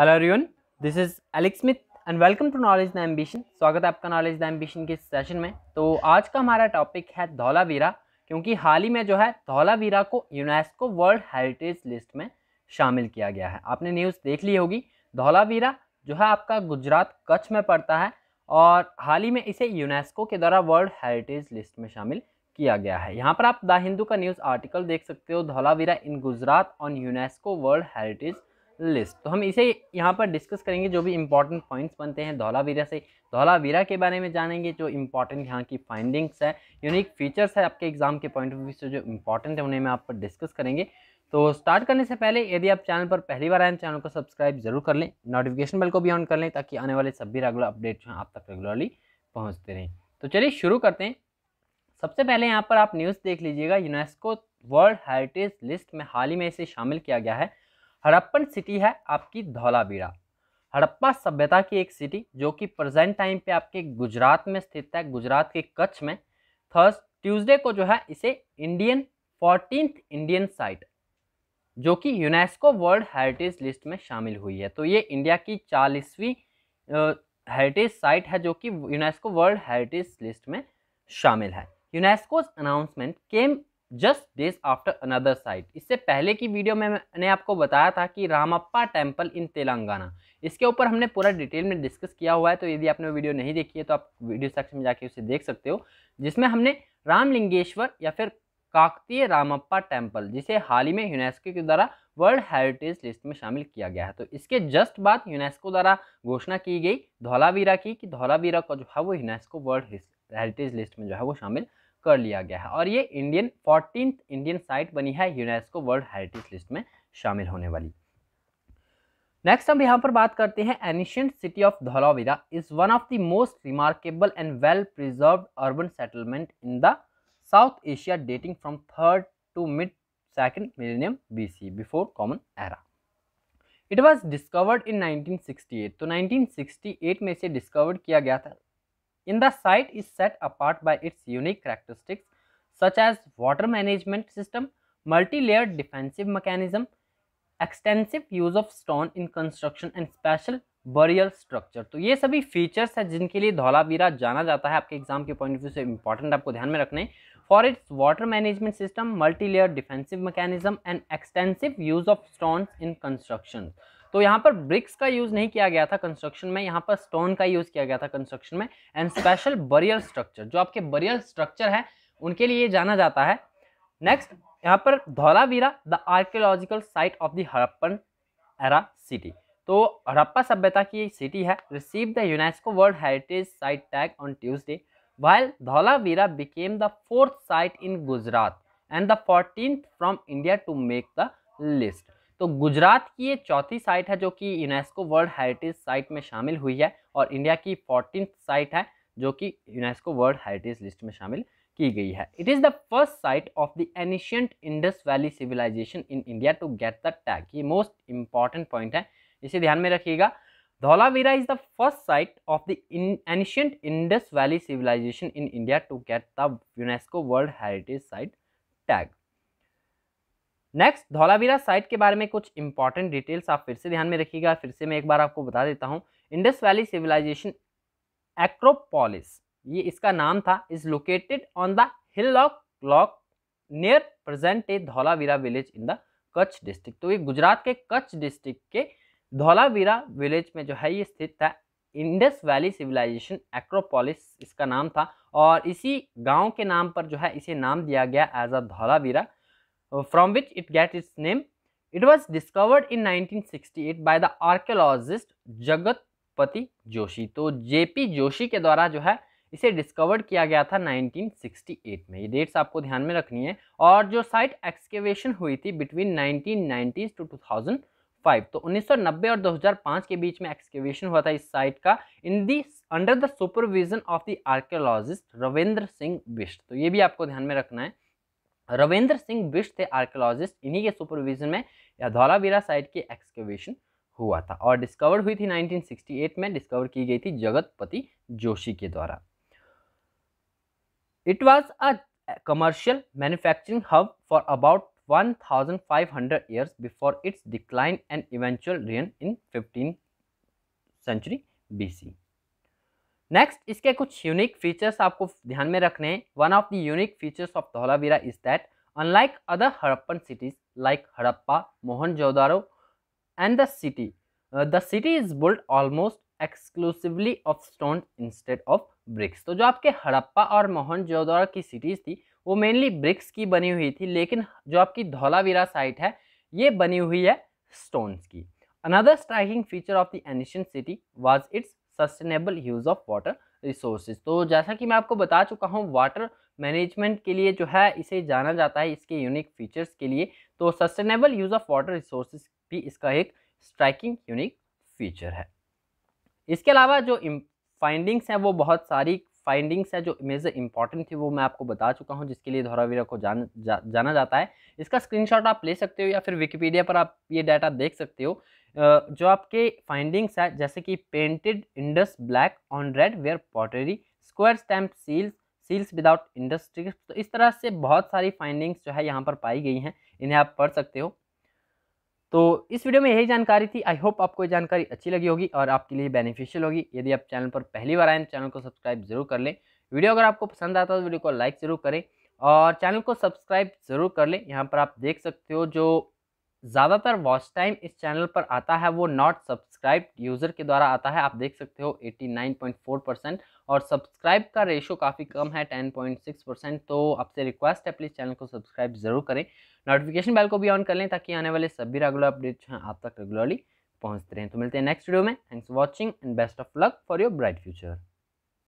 Hello everyone this is Alex Smith and welcome to Knowledge the Ambition स्वागत है आपका Knowledge the Ambition के session में तो आज का हमारा टॉपिक है धौलावीरा क्योंकि हाल ही में जो है धौलावीरा को यूनेस्को वर्ल्ड हेरिटेज लिस्ट में शामिल किया गया है आपने न्यूज़ देख ली होगी धौलावीरा जो है आपका गुजरात कच्छ में पड़ता है और हाल ही में इसे यूनेस्को के द्वारा वर्ल्ड हेरिटेज लिस्ट में शामिल किया गया है यहाँ पर आप द हिंदू का न्यूज़ आर्टिकल देख सकते हो Dholavira in Gujarat on UNESCO world heritage list तो हम इसे यहाँ पर डिस्कस करेंगे जो भी इंपॉर्टेंट पॉइंट्स बनते हैं धौलावीरा से धौलावीरा के बारे में जानेंगे जो इंपॉर्टेंट यहाँ की फाइंडिंग्स है यूनिक फीचर्स है आपके एग्जाम के पॉइंट ऑफ व्यू से जो इंपॉर्टेंट है उन्हें मैं आप पर डिस्कस करेंगे तो स्टार्ट करने से पहले यदि आप चैनल पर पहली बार आए चैनल को सब्सक्राइब जरूर कर लें नोटिफिकेशन बेल को भी ऑन कर लें ताकि आने वाले सभी रेगुलर अपडेट जो आप तक रेगुलरली पहुँचते रहें तो चलिए शुरू करते हैं सबसे पहले यहाँ पर आप न्यूज़ देख लीजिएगा यूनेस्को वर्ल्ड हेरिटेज लिस्ट में हाल ही में इसे शामिल किया गया है हड़प्पन सिटी है आपकी धौलावीरा हड़प्पा सभ्यता की एक सिटी जो कि प्रेजेंट टाइम पे आपके गुजरात में स्थित है गुजरात के कच्छ में थर्स ट्यूसडे को जो है इसे इंडियन फोर्टीन इंडियन साइट जो कि यूनेस्को वर्ल्ड हेरिटेज लिस्ट में शामिल हुई है तो ये इंडिया की चालीसवीं हेरिटेज साइट है जो कि यूनेस्को वर्ल्ड हेरिटेज लिस्ट में शामिल है UNESCO's announcement came just days after another site इससे पहले की वीडियो में मैंने आपको बताया था कि रामप्पा टेम्पल इन तेलंगाना इसके ऊपर हमने पूरा डिटेल में डिस्कस किया हुआ है तो यदि आपने वीडियो नहीं देखी है तो आप वीडियो सेक्शन में जाके उसे देख सकते हो जिसमें हमने रामलिंगेश्वर या फिर काकतीय रामप्पा टेम्पल जिसे हाल ही में यूनेस्को के द्वारा वर्ल्ड हेरिटेज लिस्ट में शामिल किया गया है तो इसके जस्ट बाद यूनेस्को द्वारा घोषणा की गई धौलावीरा की कि धौलावीरा को जो है वो यूनेस्को वर्ल्ड हेरिटेज लिस्ट में जो है वो शामिल कर लिया गया है और ये इंडियन फोर्टीन इंडियन साइट बनी है यूनेस्को वर्ल्ड हेरिटेज लिस्ट में शामिल होने वाली नेक्स्ट हम यहाँ पर बात करते हैं ancient city of Dholavira is one of the most remarkable and well preserved urban settlement in the South Asia dating from third to mid second millennium BC before common era it was discovered in 1968 तो 1968 में इसे discovered किया गया था In the site is set apart by its unique characteristics such as water management system, multi-layered defensive mechanism, extensive use of stone in construction and special burial structure तो ये सभी features हैं जिनके लिए धौलावीरा जाना जाता है आपके एग्जाम के पॉइंट ऑफ व्यू से इंपॉर्टेंट आपको ध्यान में रखने for its water management system multilayer defensive mechanism and extensive use of stone in construction तो यहाँ पर ब्रिक्स का यूज़ नहीं किया गया था कंस्ट्रक्शन में यहाँ पर स्टोन का यूज़ किया गया था कंस्ट्रक्शन में एंड स्पेशल बरियल स्ट्रक्चर जो आपके बरियल स्ट्रक्चर है उनके लिए जाना जाता है नेक्स्ट यहाँ पर Dholavira the archaeological site of the Harappan era city तो हड़प्पा सभ्यता की सिटी है receive the UNESCO world heritage site tag on Tuesday while Dholavira became the fourth site in Gujarat and the fourteen from India to make the list तो गुजरात की ये चौथी site है जो कि यूनेस्को वर्ल्ड हेरिटेज साइट में शामिल हुई है और इंडिया की फोर्टीन साइट है जो कि यूनेस्को वर्ल्ड हेरिटेज लिस्ट में शामिल की गई है it is the first site of the ancient Indus valley civilisation in India to get the tag ये मोस्ट इंपॉर्टेंट पॉइंट है इसे ध्यान में रखिएगा Dholavira is the first site of the ancient Indus valley civilisation in India to get the UNESCO world heritage site tag next Dholavira site के बारे में कुछ इंपॉर्टेंट डिटेल्स आप फिर से ध्यान में रखिएगा फिर से मैं एक बार आपको बता देता हूँ इंडस वैली सिविलाइजेशन एक्रोपोलिस ये इसका नाम था is located on the hill of clock near present a Dholavira village in the Kutch district तो ये गुजरात के कच्छ डिस्ट्रिक्ट के धौलावीरा विलेज में जो है ये स्थित था इंडस वैली सिविलाइजेशन एक्रोपोलिस इसका नाम था और इसी गांव के नाम पर जो है इसे नाम दिया गया as a Dholavira Uh, from which it gets its name. It was discovered in 1968 by the archaeologist Jagatpati Joshi. तो पी जोशी के द्वारा जो है इसे डिस्कवर्ड किया गया था 1968 में ये डेट्स आपको ध्यान में रखनी है और जो साइट एक्सकेवेशन हुई थी बिटवीन 1990s टू फाइव तो 1990 और 2005 के बीच में एक्सकेवेशन हुआ था इस साइट का in the under the supervision of the archaeologist Ravindra Singh Bisht तो ये भी आपको ध्यान में रखना है रविंद्र सिंह बिष्ट थे आर्कोलॉजिस्ट इन्हीं के सुपरविजन में या धौलावीरा साइट की एक्सकवेशन हुआ था और डिस्कवर हुई थी 1968 में डिस्कवर की गई थी जगतपति जोशी के द्वारा it was a commercial manufacturing hub for about 1500 years before its decline and eventual ruin in 15 century BC next इसके कुछ यूनिक फीचर्स आपको ध्यान में रखने हैं one of the unique features of Dholavira is that unlike other Harappan cities like Harappa Mohenjo-daro and the city the city is built almost exclusively of stone instead of bricks तो जो आपके हड़प्पा और मोहन जोदारो की सिटीज़ थी वो मेनली ब्रिक्स की बनी हुई थी लेकिन जो आपकी धौलावीरा साइट है ये बनी हुई है स्टोन्स की another striking feature of the ancient city was its sustainable use of water resources तो जैसा कि मैं आपको बता चुका हूँ वाटर मैनेजमेंट के लिए जो है इसे जाना जाता है इसके यूनिक फीचर्स के लिए तो sustainable use of water resources भी इसका एक स्ट्राइकिंग यूनिक फीचर है इसके अलावा जो फाइंडिंग्स हैं वो बहुत सारी फाइंडिंग्स है जो मेजर इंपॉर्टेंट थी वो मैं आपको बता चुका हूँ जिसके लिए धौरावीरा को जान जा, जाना जाता है इसका स्क्रीनशॉट आप ले सकते हो या फिर विकीपीडिया पर आप ये डाटा देख सकते हो जो आपके फाइंडिंग्स है जैसे कि painted Indus black on red ware pottery square stamp seals seals without industry तो इस तरह से बहुत सारी फाइंडिंग्स जो है यहाँ पर पाई गई हैं इन्हें आप पढ़ सकते हो तो इस वीडियो में यही जानकारी थी आई होप आपको ये जानकारी अच्छी लगी होगी और आपके लिए बेनिफिशियल होगी यदि आप चैनल पर पहली बार आए तो चैनल को सब्सक्राइब जरूर कर लें वीडियो अगर आपको पसंद आता है तो वीडियो को लाइक ज़रूर करें और चैनल को सब्सक्राइब ज़रूर कर लें यहाँ पर आप देख सकते हो जो ज़्यादातर वॉच टाइम इस चैनल पर आता है वो नॉट सब्सक्राइब यूज़र के द्वारा आता है आप देख सकते हो 89.4 परसेंट और सब्सक्राइब का रेशो काफ़ी कम है 10.6 परसेंट तो आपसे रिक्वेस्ट है प्लीज़ चैनल को सब्सक्राइब ज़रूर करें नोटिफिकेशन बेल को भी ऑन कर लें ताकि आने वाले सभी रेगुलर अपडेट्स हैं आप तक रेगुलरली पहुँचते रहें तो मिलते हैं नेक्स्ट वीडियो में thanks for watching and best of luck for your bright future